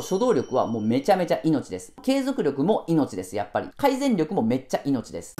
初動力はもうめちゃめちゃ命です。継続力も命です、やっぱり。改善力もめっちゃ命です。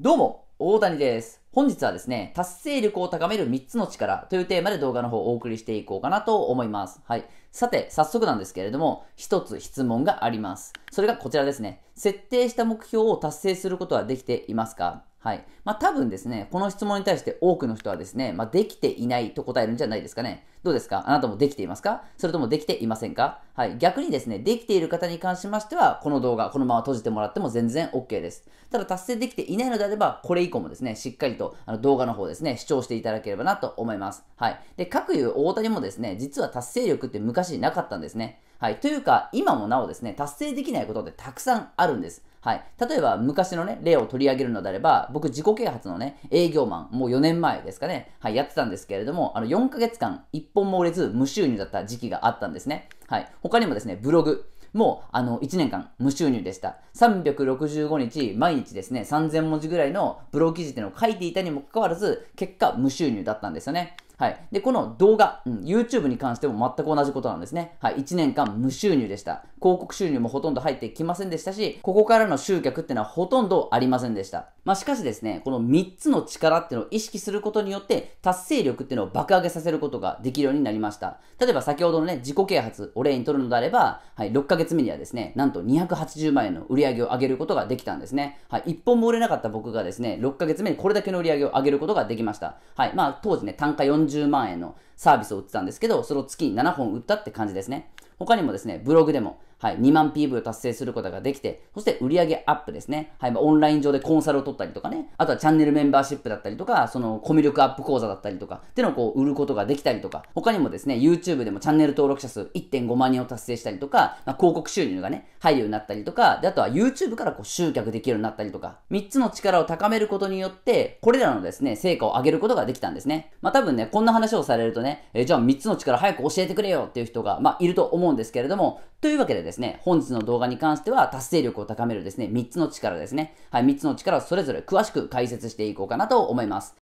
どうも、大谷です。本日はですね、達成力を高める3つの力というテーマで動画の方をお送りしていこうかなと思います。はい。さて、早速なんですけれども、1つ質問があります。それがこちらですね。設定した目標を達成することはできていますかはい。まあ、多分ですね、この質問に対して多くの人はですね、まあ、できていないと答えるんじゃないですかね。どうですかあなたもできていますかそれともできていませんかはい。逆にですね、できている方に関しましては、この動画、このまま閉じてもらっても全然 OK です。ただ、達成できていないのであれば、これ以降もですね、しっかりとあの動画の方ですね、視聴していただければなと思います。はい。で、各有大谷もですね、実は達成力って昔なかったんですね。はい。というか、今もなおですね、達成できないことってたくさんあるんです。はい。例えば、昔のね、例を取り上げるのであれば、僕、自己啓発のね、営業マン、もう4年前ですかね、はい、やってたんですけれども、あの、4ヶ月間、1本も売れず、無収入だった時期があったんですね。はい。他にもですね、ブログ、もう、あの、1年間無収入でした。365日、毎日ですね、3000文字ぐらいのブログ記事っていうのを書いていたにもかかわらず、結果無収入だったんですよね。はい。で、この動画、うん、YouTube に関しても全く同じことなんですね。はい。1年間無収入でした。広告収入もほとんど入ってきませんでしたし、ここからの集客ってのはほとんどありませんでした。まあ、しかしですね、この3つの力っていうのを意識することによって、達成力っていうのを爆上げさせることができるようになりました。例えば先ほどのね、自己啓発を例にとるのであれば、はい、6ヶ月目にはですね、なんと280万円の売り上げを上げることができたんですね。はい。1本も売れなかった僕がですね、6ヶ月目にこれだけの売り上げを上げることができました。はい。まあ、当時ね、単価40 40万円のサービスを売ってたんですけど、それを月に7本売ったって感じですね。他にもですね、ブログでもはい、2万 PV を達成することができて、そして売上アップですね。はい、まあ、オンライン上でコンサルを取ったりとかね、あとはチャンネルメンバーシップだったりとか、そのコミュ力アップ講座だったりとか、っていうのをこう売ることができたりとか、他にもですね、YouTube でもチャンネル登録者数1.5万人を達成したりとか、まあ、広告収入がね、入るようになったりとか、で、あとは YouTube からこう集客できるようになったりとか、3つの力を高めることによって、これらのですね、成果を上げることができたんですね。まあ、多分ね、こんな話をされるとね、えー、じゃあ3つの力早く教えてくれよっていう人が、まあ、いると思うんですけれども、というわけでですね、本日の動画に関しては達成力を高めるですね、3つの力ですね。はい、3つの力をそれぞれ詳しく解説していこうかなと思います。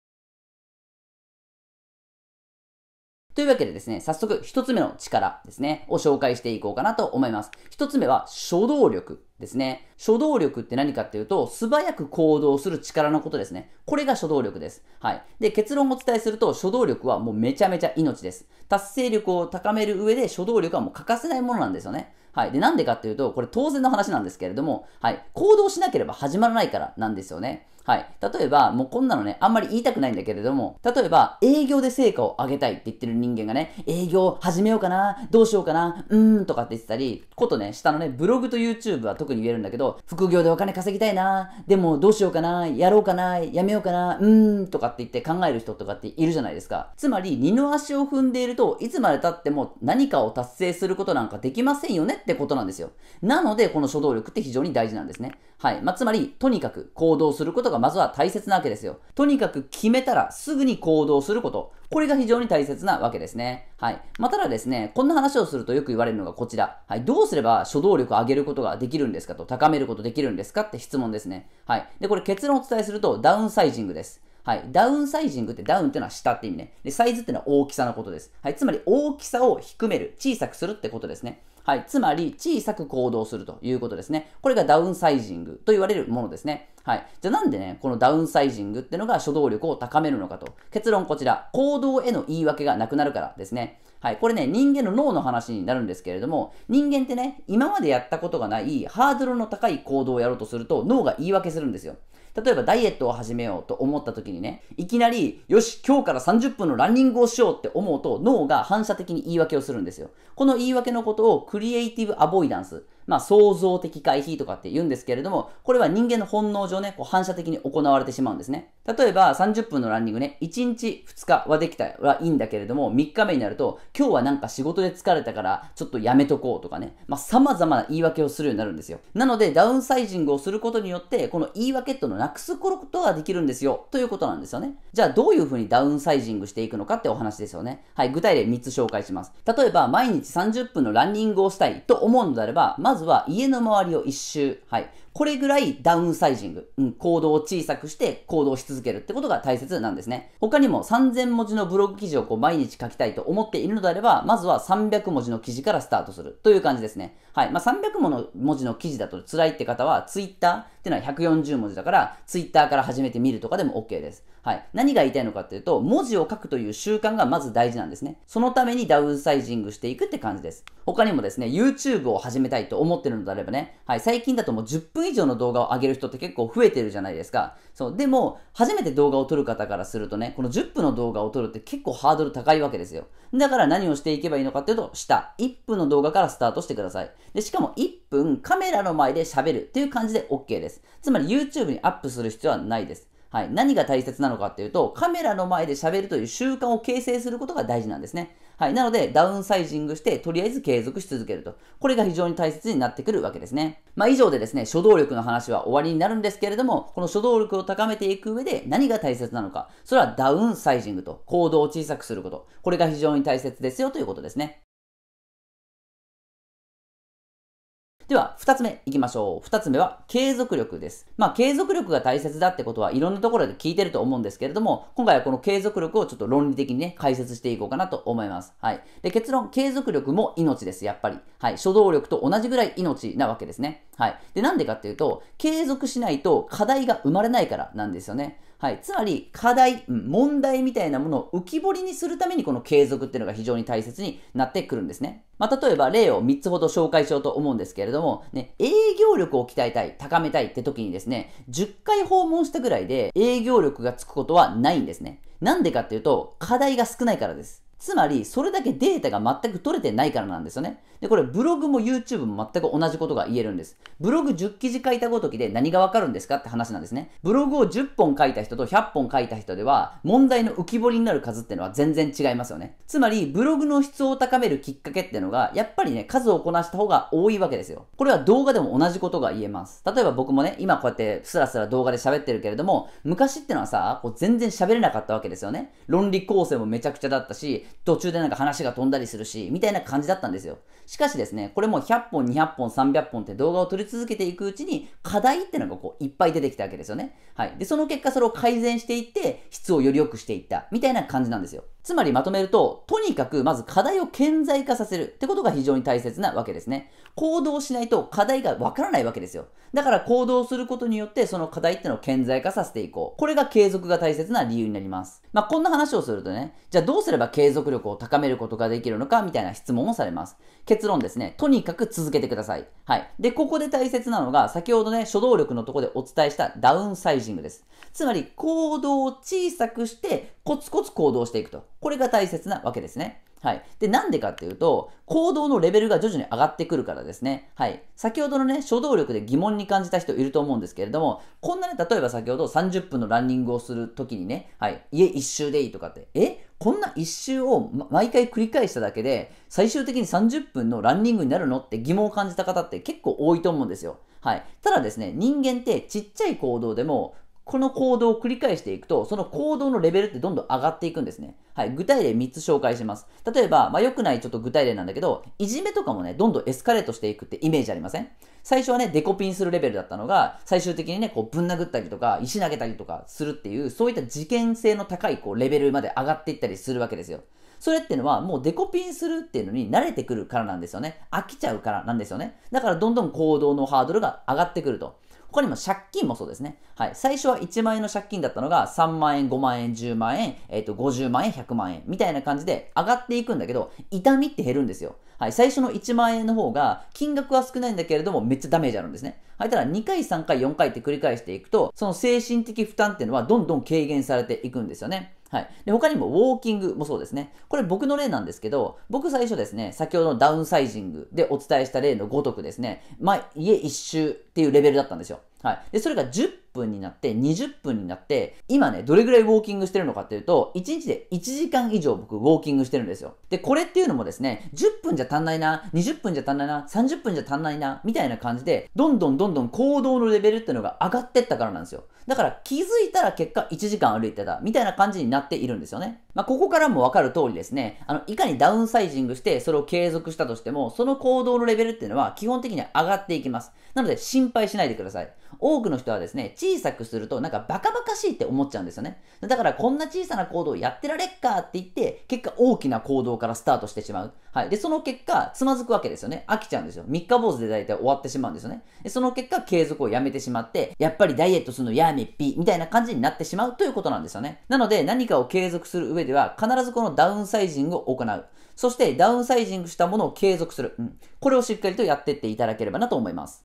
というわけでですね、早速一つ目の力ですね、を紹介していこうかなと思います。一つ目は、初動力ですね。初動力って何かっていうと、素早く行動する力のことですね。これが初動力です。はい。で、結論をお伝えすると、初動力はもうめちゃめちゃ命です。達成力を高める上で、初動力はもう欠かせないものなんですよね。はい。で、なんでかっていうと、これ当然の話なんですけれども、はい。行動しなければ始まらないからなんですよね。はい。例えば、もうこんなのね、あんまり言いたくないんだけれども、例えば、営業で成果を上げたいって言ってる人間がね、営業始めようかな、どうしようかな、うーんとかって言ってたり、ことね、下のね、ブログと YouTube は特に言えるんだけど、副業でお金稼ぎたいな、でもどうしようかな、やろうかな、やめようかな、うーんとかって言って考える人とかっているじゃないですか。つまり、二の足を踏んでいると、いつまで経っても何かを達成することなんかできませんよねってことなんですよ。なので、この初動力って非常に大事なんですね。はい。まあ、つまり、とにかく行動することがまずは大切なわけですよ。とにかく決めたらすぐに行動すること。これが非常に大切なわけですね。はい。まあ、ただですね、こんな話をするとよく言われるのがこちら。はい。どうすれば初動力を上げることができるんですかと、高めることできるんですかって質問ですね。はい。で、これ結論をお伝えすると、ダウンサイジングです。はい。ダウンサイジングってダウンっていうのは下って意味ね。で、サイズっていうのは大きさのことです。はい。つまり大きさを低める、小さくするってことですね。はい。つまり、小さく行動するということですね。これがダウンサイジングと言われるものですね。はい。じゃあなんでね、このダウンサイジングってのが初動力を高めるのかと。結論こちら。行動への言い訳がなくなるからですね。はい。これね、人間の脳の話になるんですけれども、人間ってね、今までやったことがないハードルの高い行動をやろうとすると、脳が言い訳するんですよ。例えばダイエットを始めようと思った時にね、いきなり、よし、今日から30分のランニングをしようって思うと、脳が反射的に言い訳をするんですよ。この言い訳のことをクリエイティブアボイダンス。まあ、創造的回避とかって言うんですけれども、これは人間の本能上ね、こう反射的に行われてしまうんですね。例えば、30分のランニングね、1日2日はできたらいいんだけれども、3日目になると、今日はなんか仕事で疲れたから、ちょっとやめとこうとかね、まあ、様々な言い訳をするようになるんですよ。なので、ダウンサイジングをすることによって、この言い訳ってのをなくすことができるんですよ、ということなんですよね。じゃあ、どういうふうにダウンサイジングしていくのかってお話ですよね。はい、具体例3つ紹介します。例えば、毎日30分のランニングをしたいと思うのであれば、ままずは家の周りを一周。はい。これぐらいダウンサイジング、うん、行動を小さくして行動し続けるってことが大切なんですね。他にも3000文字のブログ記事をこう毎日書きたいと思っているのであれば、まずは300文字の記事からスタートするという感じですね。はい。まあ、300もの文字の記事だと辛いって方は、Twitter ってのは140文字だから、Twitter から始めてみるとかでも OK です。はい。何が言いたいのかっていうと、文字を書くという習慣がまず大事なんですね。そのためにダウンサイジングしていくって感じです。他にもですね、YouTube を始めたいと思ってるのであればね、はい。最近だともう10分分以上の動画を上げる人って結構増えてるじゃないですか。そう。でも、初めて動画を撮る方からするとね、この10分の動画を撮るって結構ハードル高いわけですよ。だから何をしていけばいいのかっていうと、下、1分の動画からスタートしてください。で、しかも1分カメラの前で喋るっていう感じで OK です。つまり YouTube にアップする必要はないです。はい。何が大切なのかっていうと、カメラの前で喋るという習慣を形成することが大事なんですね。はい。なので、ダウンサイジングして、とりあえず継続し続けると。これが非常に大切になってくるわけですね。まあ、以上でですね、初動力の話は終わりになるんですけれども、この初動力を高めていく上で何が大切なのか。それはダウンサイジングと、行動を小さくすること。これが非常に大切ですよということですね。では、二つ目いきましょう。二つ目は継続力です。まあ、継続力が大切だってことはいろんなところで聞いてると思うんですけれども、今回はこの継続力をちょっと論理的にね、解説していこうかなと思います。はい。で、結論、継続力も命です、やっぱり。はい。初動力と同じぐらい命なわけですね。はい。で、なんでかっていうと、継続しないと課題が生まれないからなんですよね。はい、つまり課題、問題みたいなものを浮き彫りにするためにこの継続っていうのが非常に大切になってくるんですね。まあ、例えば例を3つほど紹介しようと思うんですけれども、ね、営業力を鍛えたい、高めたいって時にですね、10回訪問したぐらいで営業力がつくことはないんですね。なんでかっていうと、課題が少ないからです。つまり、それだけデータが全く取れてないからなんですよね。で、これ、ブログも YouTube も全く同じことが言えるんです。ブログ10記事書いたごときで何がわかるんですかって話なんですね。ブログを10本書いた人と100本書いた人では、問題の浮き彫りになる数っていうのは全然違いますよね。つまり、ブログの質を高めるきっかけっていうのが、やっぱりね、数をこなした方が多いわけですよ。これは動画でも同じことが言えます。例えば僕もね、今こうやってスラスラ動画で喋ってるけれども、昔ってのはさ、こう全然喋れなかったわけですよね。論理構成もめちゃくちゃだったし、途中でなんか話が飛んだりするし、みたいな感じだったんですよ。しかしですね、これも100本、200本、300本って動画を撮り続けていくうちに、課題ってのがこういっぱい出てきたわけですよね。はい。で、その結果それを改善していって、質をより良くしていった、みたいな感じなんですよ。つまりまとめると、とにかくまず課題を顕在化させるってことが非常に大切なわけですね。行動しないと課題がわからないわけですよ。だから行動することによってその課題ってのを顕在化させていこう。これが継続が大切な理由になります。まあ、こんな話をするとね、じゃあどうすれば継続力を高めることができるのかみたいな質問もされます。結論ですね、とにかく続けてください。はい。で、ここで大切なのが先ほどね、初動力のとこでお伝えしたダウンサイジングです。つまり行動を小さくしてコツコツ行動していくと。これが大切なわけですね。はい。で、なんでかっていうと、行動のレベルが徐々に上がってくるからですね。はい。先ほどのね、初動力で疑問に感じた人いると思うんですけれども、こんなね、例えば先ほど30分のランニングをするときにね、はい、家一周でいいとかって、えこんな一周を毎回繰り返しただけで、最終的に30分のランニングになるのって疑問を感じた方って結構多いと思うんですよ。はい。ただですね、人間ってちっちゃい行動でもこの行動を繰り返していくと、その行動のレベルってどんどん上がっていくんですね。はい。具体例3つ紹介します。例えば、まあ、良くないちょっと具体例なんだけど、いじめとかもね、どんどんエスカレートしていくってイメージありません最初はね、デコピンするレベルだったのが、最終的にね、こう、ぶん殴ったりとか、石投げたりとかするっていう、そういった事件性の高い、こう、レベルまで上がっていったりするわけですよ。それってのはもうデコピンするっていうのに慣れてくるからなんですよね。飽きちゃうからなんですよね。だからどんどん行動のハードルが上がってくると。他にも借金もそうですね。はい。最初は1万円の借金だったのが3万円、5万円、10万円、えっ、ー、と、50万円、100万円みたいな感じで上がっていくんだけど、痛みって減るんですよ。はい。最初の1万円の方が金額は少ないんだけれどもめっちゃダメージあるんですね。はい。ただ2回、3回、4回って繰り返していくと、その精神的負担っていうのはどんどん軽減されていくんですよね。はい。で、他にもウォーキングもそうですね。これ僕の例なんですけど、僕最初ですね、先ほどのダウンサイジングでお伝えした例のごとくですね、まあ、家一周っていうレベルだったんですよ。はい。で、それが10分になって、20分になって、今ね、どれぐらいウォーキングしてるのかっていうと、1日で1時間以上僕、ウォーキングしてるんですよ。で、これっていうのもですね、10分じゃ足んないな、20分じゃ足んないな、30分じゃ足んないな、みたいな感じで、どんどんどんどん行動のレベルっていうのが上がってったからなんですよ。だから気づいたら結果1時間歩いてた、みたいな感じになっているんですよね。まあ、ここからもわかる通りですね、あの、いかにダウンサイジングして、それを継続したとしても、その行動のレベルっていうのは基本的には上がっていきます。なので、心配しないでください。多くの人はですね、小さくするとなんかバカバカしいって思っちゃうんですよね。だからこんな小さな行動やってられっかって言って、結果大きな行動からスタートしてしまう。はい。で、その結果、つまずくわけですよね。飽きちゃうんですよ。三日坊主で大体終わってしまうんですよね。で、その結果、継続をやめてしまって、やっぱりダイエットするのやめっぴ、みたいな感じになってしまうということなんですよね。なので、何かを継続する上では、必ずこのダウンサイジングを行う。そして、ダウンサイジングしたものを継続する。うん。これをしっかりとやっていっていただければなと思います。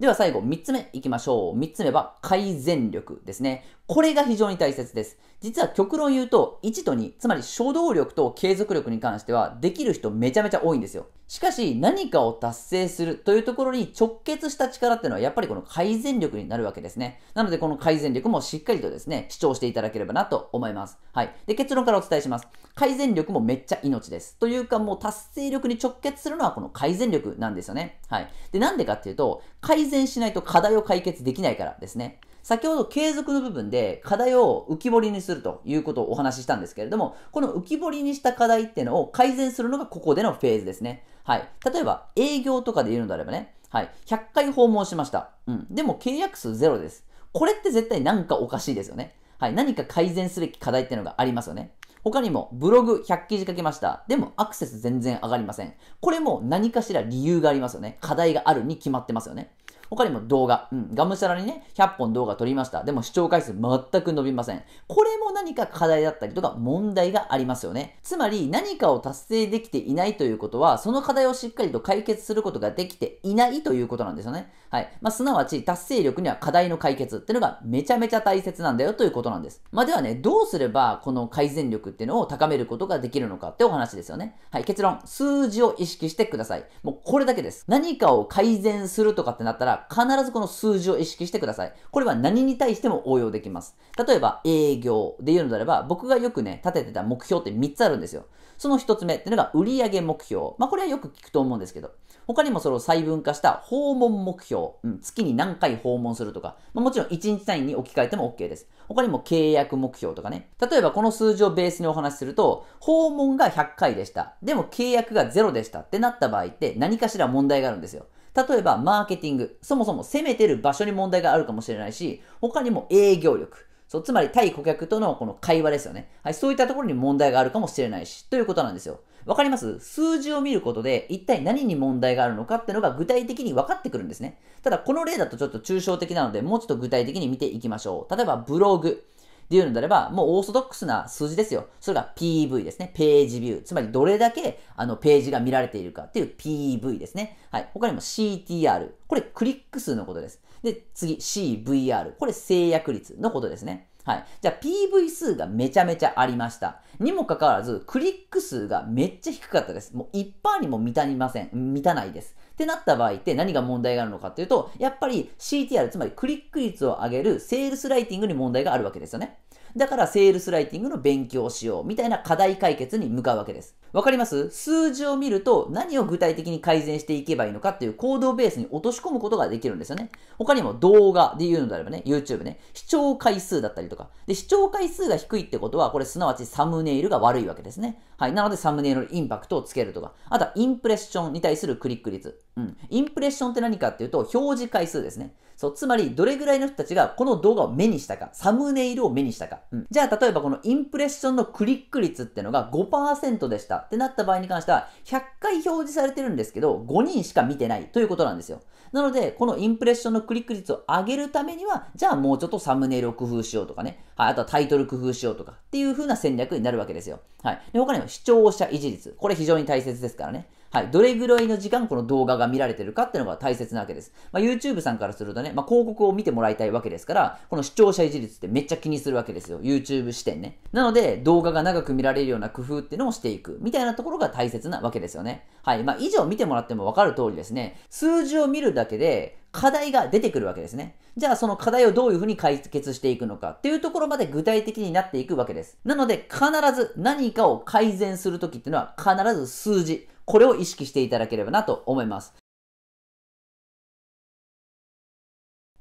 では最後、3つ目いきましょう。3つ目は改善力ですね。これが非常に大切です。実は極論言うと、1と2、つまり初動力と継続力に関しては、できる人めちゃめちゃ多いんですよ。しかし、何かを達成するというところに直結した力っていうのは、やっぱりこの改善力になるわけですね。なので、この改善力もしっかりとですね、主張していただければなと思います。はい。で、結論からお伝えします。改善力もめっちゃ命です。というか、もう達成力に直結するのは、この改善力なんですよね。はい。で、なんでかっていうと、改善しないと課題を解決できないからですね。先ほど継続の部分で課題を浮き彫りにするということをお話ししたんですけれども、この浮き彫りにした課題っていうのを改善するのがここでのフェーズですね。はい。例えば営業とかで言うのであればね、はい。100回訪問しました。うん。でも契約数ゼロです。これって絶対なんかおかしいですよね。はい。何か改善すべき課題っていうのがありますよね。他にも、ブログ100記事書きました。でも、アクセス全然上がりません。これも何かしら理由がありますよね。課題があるに決まってますよね。他にも動画、うん、がむしゃらにね、100本動画撮りました。でも視聴回数全く伸びません。これも何か課題だったりとか問題がありますよね。つまり何かを達成できていないということは、その課題をしっかりと解決することができていないということなんですよね。はい。まあ、すなわち達成力には課題の解決っていうのがめちゃめちゃ大切なんだよということなんです。まあ、ではね、どうすればこの改善力っていうのを高めることができるのかってお話ですよね。はい。結論、数字を意識してください。もうこれだけです。何かを改善するとかってなったら、必ずこの数字を意識してください。これは何に対しても応用できます。例えば、営業で言うのであれば、僕がよくね、立ててた目標って3つあるんですよ。その1つ目っていうのが売上目標。まあ、これはよく聞くと思うんですけど、他にもそれを細分化した訪問目標。うん、月に何回訪問するとか、まあ、もちろん1日単位に置き換えても OK です。他にも契約目標とかね。例えばこの数字をベースにお話しすると、訪問が100回でした。でも契約が0でしたってなった場合って何かしら問題があるんですよ。例えば、マーケティング。そもそも攻めてる場所に問題があるかもしれないし、他にも営業力。そう、つまり対顧客とのこの会話ですよね。はい、そういったところに問題があるかもしれないし、ということなんですよ。わかります数字を見ることで、一体何に問題があるのかっていうのが具体的に分かってくるんですね。ただ、この例だとちょっと抽象的なので、もうちょっと具体的に見ていきましょう。例えば、ブログ。っていうのであれば、もうオーソドックスな数字ですよ。それが PV ですね。ページビュー。つまりどれだけあのページが見られているかっていう PV ですね。はい。他にも CTR。これクリック数のことです。で、次 CVR。これ制約率のことですね。はい。じゃあ PV 数がめちゃめちゃありました。にもかかわらず、クリック数がめっちゃ低かったです。もう一般にも満たりません。満たないです。ってなった場合って何が問題があるのかっていうと、やっぱり CTR、つまりクリック率を上げるセールスライティングに問題があるわけですよね。だからセールスライティングの勉強をしようみたいな課題解決に向かうわけです。わかります数字を見ると何を具体的に改善していけばいいのかっていう行動ベースに落とし込むことができるんですよね。他にも動画で言うのであればね、YouTube ね、視聴回数だったりとか。で、視聴回数が低いってことは、これすなわちサムネイルが悪いわけですね。はい。なのでサムネイルのインパクトをつけるとか。あとはインプレッションに対するクリック率。うん。インプレッションって何かっていうと、表示回数ですね。そう、つまり、どれぐらいの人たちがこの動画を目にしたか、サムネイルを目にしたか。うん。じゃあ、例えばこのインプレッションのクリック率ってのが5%でしたってなった場合に関しては、100回表示されてるんですけど、5人しか見てないということなんですよ。なので、このインプレッションのクリック率を上げるためには、じゃあもうちょっとサムネイルを工夫しようとかね。はい、あとはタイトル工夫しようとかっていう風な戦略になるわけですよ。はい。で、他にも視聴者維持率。これ非常に大切ですからね。はい、どれぐらいの時間この動画が見られてるかっていうのが大切なわけです。まあ、YouTube さんからするとね、まあ、広告を見てもらいたいわけですから、この視聴者維持率ってめっちゃ気にするわけですよ。YouTube 視点ね。なので、動画が長く見られるような工夫っていうのをしていく、みたいなところが大切なわけですよね。はい。まあ、以上見てもらってもわかる通りですね、数字を見るだけで、課題が出てくるわけですね。じゃあその課題をどういうふうに解決していくのかっていうところまで具体的になっていくわけです。なので必ず何かを改善するときっていうのは必ず数字。これを意識していただければなと思います。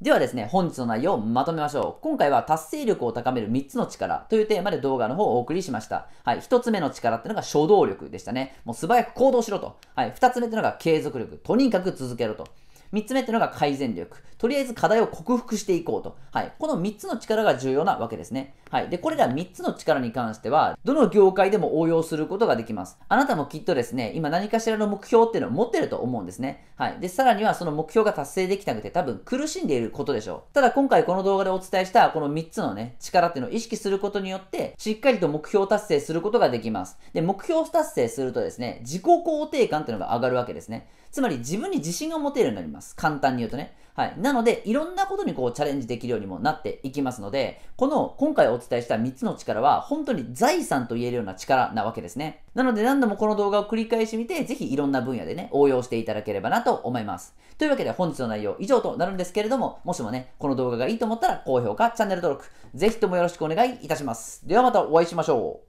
ではですね、本日の内容をまとめましょう。今回は達成力を高める3つの力というテーマで動画の方をお送りしました。はい、1つ目の力っていうのが初動力でしたね。もう素早く行動しろと。はい、2つ目っていうのが継続力。とにかく続けろと。3つ目っていうのが改善力。とりあえず課題を克服していこうと。はい。この3つの力が重要なわけですね。はい。で、これら3つの力に関しては、どの業界でも応用することができます。あなたもきっとですね、今何かしらの目標っていうのを持ってると思うんですね。はい。で、さらにはその目標が達成できなくて多分苦しんでいることでしょう。ただ今回この動画でお伝えしたこの3つのね、力っていうのを意識することによって、しっかりと目標達成することができます。で、目標達成するとですね、自己肯定感っていうのが上がるわけですね。つまり自分に自信が持てるようになります。ます。簡単に言うとね。はい。なので、いろんなことにこうチャレンジできるようにもなっていきますので、この今回お伝えした3つの力は、本当に財産と言えるような力なわけですね。なので、何度もこの動画を繰り返し見て、ぜひいろんな分野でね、応用していただければなと思います。というわけで、本日の内容以上となるんですけれども、もしもね、この動画がいいと思ったら、高評価、チャンネル登録、ぜひともよろしくお願いいたします。ではまたお会いしましょう。